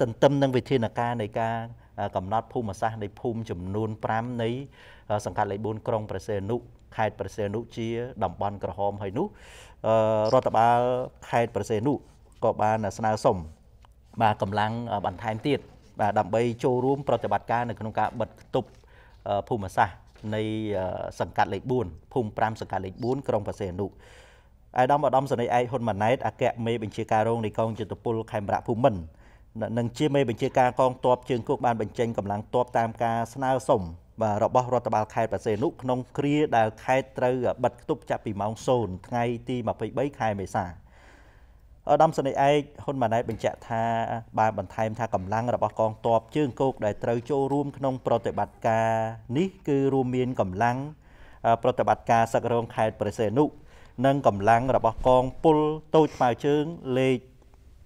ទន្ទឹមនឹងវិធានការនៃការកំណត់ភូមិសាស្ត្រនៃភូមិចំនួន5នៃ សង្កាត់លេខ4ក្រុងប្រសេនុខេត្តប្រសេនុជាតំបន់ក្រហមហើយនោះរដ្ឋបាលខេត្តប្រសេនុក៏បានស្នើសុំបាទកម្លាំងបន្ថែមទៀតបាទដើម្បីចូលរួមប្រតិបត្តិការនៅក្នុងការបិទគប់ភូមិសាស្ត្រនៃសង្កាត់លេខ4ភូមិ5សង្កាត់លេខ4ក្រុងប្រសេនុអាយដាមឧត្តមសេនីយ៍ឯកហ៊ុនម៉ាណែតអគ្គមេបញ្ជាការរងនៃកងយុទ្ធពលខេមរៈភូមិន្ទនិងជាមេបញ្ជាការកងទ័ពជើងគោកបានបញ្ចេញកម្លាំងទ័ពតាមការស្នើសុំបាទរបស់រដ្ឋបាលខេត្តប្រសេនុក្នុងគ្រាដែលខេត្តត្រូវបិទគប់ចាប់ពីម៉ោង0ថ្ងៃទី23ខែមេសាឧត្តមសេនីយ៍ឯកហ៊ុនម៉ាណែតបញ្ជាក់ថា បានបន្ថែមថាកម្លាំងរបស់កងទ័ពជើងគោកដែលត្រូវចូលរួមក្នុង ប្រតិបត្តិការនេះគឺរួមមានកម្លាំងប្រតិបត្តិការសឹករងខេត្តប្រសេនុនិងកម្លាំងរបស់កងពលតូចខ្មៅជើងលេខ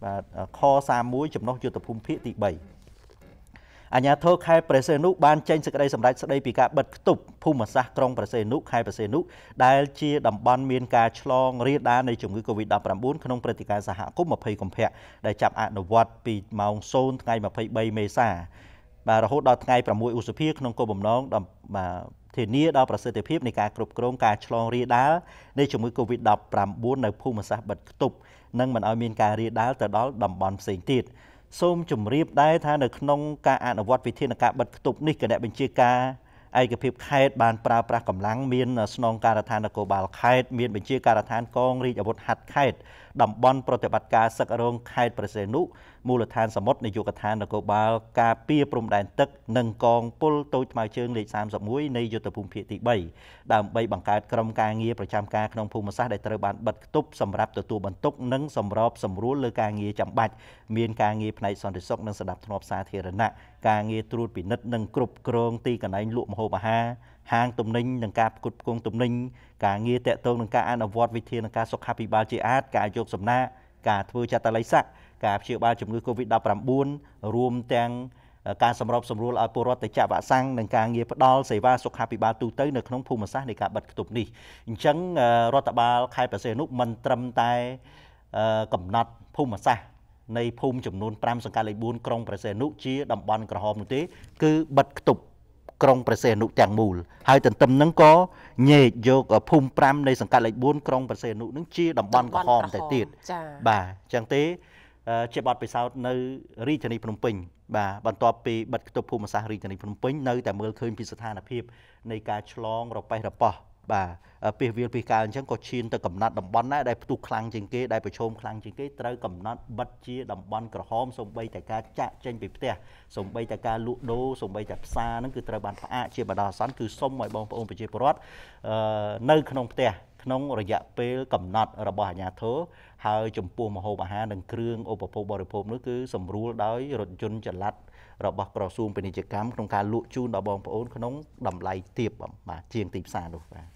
បាទខ31ចំណុះយុទ្ធភូមិភាគទី3អាញាធរខេត្តព្រះសីហនុបានចេញសេចក្តីសម្រេចស្តីពីការបិទគប់ភូមិសាស្ត្រក្រុងព្រះសីហនុខេត្តព្រះសីហនុដែលជាតំបន់មានការឆ្លងរាលដាលនៃជំងឺ Covid-19 ក្នុងព្រឹត្តិការណ៍សហគមន៍20កុម្ភៈដែលចាប់អនុវត្តពីម៉ោង0ថ្ងៃ23មេសាបាទរហូតដល់ថ្ងៃ6ឧសភាក្នុងគោលបំណងបាទធានាដល់ប្រសិទ្ធភាពនៃការគ្រប់គ្រងការឆ្លងរាលដាលនៃជំងឺ Covid-19 នៅភូមិសាស្ត្របិទខ្ទប់និងមិនឲ្យមានការរាលដាលទៅដល់តំបន់ផ្សេងទៀតសូមជម្រាបដែរថានៅក្នុងការអនុវត្តវិធានការបិទគប់នេះគណៈបញ្ជាការឯកភាពខេត្តបានប្រើប្រាស់កម្លាំងមានស្នងការដ្ឋាននគរបាលខេត្តមានបញ្ជាការដ្ឋានកងរាជអាវុធហត្ថខេត្តតំបន់ប្រតិបត្តិការសឹករងខេត្តប្រសេនុមូលដ្ឋានសមុទ្រនយោបាយកថានគរបាលការពារព្រំដែនទឹកនិងកងពលតូចថ្មើរជើងលេខ31នៃយុទ្ធភូមិភាគទី3ដើម្បីបង្កើតក្រុមការងារប្រចាំការក្នុងភូមិសាស្ត្រដែលត្រូវបានបិទគប់សម្រាប់ទទួលបន្ទុកនិងសម្របសម្រួលលើការងារចាំបាច់មានការងារផ្នែកសន្តិសុខនិងសណ្ដាប់ធ្នាប់សាធារណៈការងារត្រួតពិនិត្យនិងគ្រប់គ្រងទីកន្លែងលក់ម្ហូបអាហារហាងទំនិញនិងការផ្គត់ផ្គង់ទំនិញការងារតាក់ទងនឹងការអនុវត្តវិធានការសុខាភិបាលជាអាចការយកសំណាកការធ្វើចតល័យស័កការព្យាបាលជំងឺ Covid-19 រួមទាំងការសម្របសម្រួលឲ្យពលរដ្ឋទៅចាក់វ៉ាក់សាំងនិងការងារផ្ដល់សេវាសុខាភិបាលទូទៅនៅក្នុងភូមិសាស្ត្រនៃការបិទគប់នេះអញ្ចឹងរដ្ឋបាលខេត្តប្រសេនុមិនត្រឹមតែកំណត់ភូមិសាស្ត្រនៃភូមិចំនួន5សង្កាត់លេខ4ក្រុងប្រសេនុជាតំបន់ក្រហមនោះទេគឺបិទគប់ក្រុងព្រះសីហនុទាំងមូលហើយទន្ទឹមនឹងក៏ញែកយកភូមិ5នៃសង្កាត់លេខ4ក្រុងព្រះសីហនុនឹងជាតំបន់ក្រហមតែទៀតបាទអញ្ចឹងទេជាបទពិសោធន៍នៅរាជធានីភ្នំពេញបាទបន្ទាប់ពីបិទគតុភូមិសាស្ត្ររាជធានីភ្នំពេញនៅ តែមើលឃើញពីស្ថានភាពនៃការឆ្លង រប៉េះរប៉ោះបាទពីវាលពីកាលអញ្ចឹងក៏ឈានទៅកំណត់តំបន់ណាដែលផ្ទុះខ្លាំងជាងគេដែលប្រឈមខ្លាំងជាងគេត្រូវកំណត់បិទជាតំបន់ក្រហមសម្បីតែការចាក់ចេញពីផ្ទះសម្បីតែការលក់ដូរសម្បីតែផ្សារហ្នឹងគឺត្រូវបានផ្អាកជាបណ្ដោះអាសន្នគឺសុំឲ្យបងប្អូនប្រជាពលរដ្ឋនៅក្នុងផ្ទះក្នុងរយៈពេលកំណត់របស់អាជ្ញាធរហើយចំពោះម្ហូបអាហារនិងគ្រឿងឧបភោគបរិភោគនោះគឺសម្រួលដោយរថយន្តចល័តរបស់ក្រសួងពាណិជ្ជកម្មក្នុងការលក់ជូនដល់បងប្អូនក្នុងតម្លៃទាបបាទជាងទីផ្សារនោះបាទ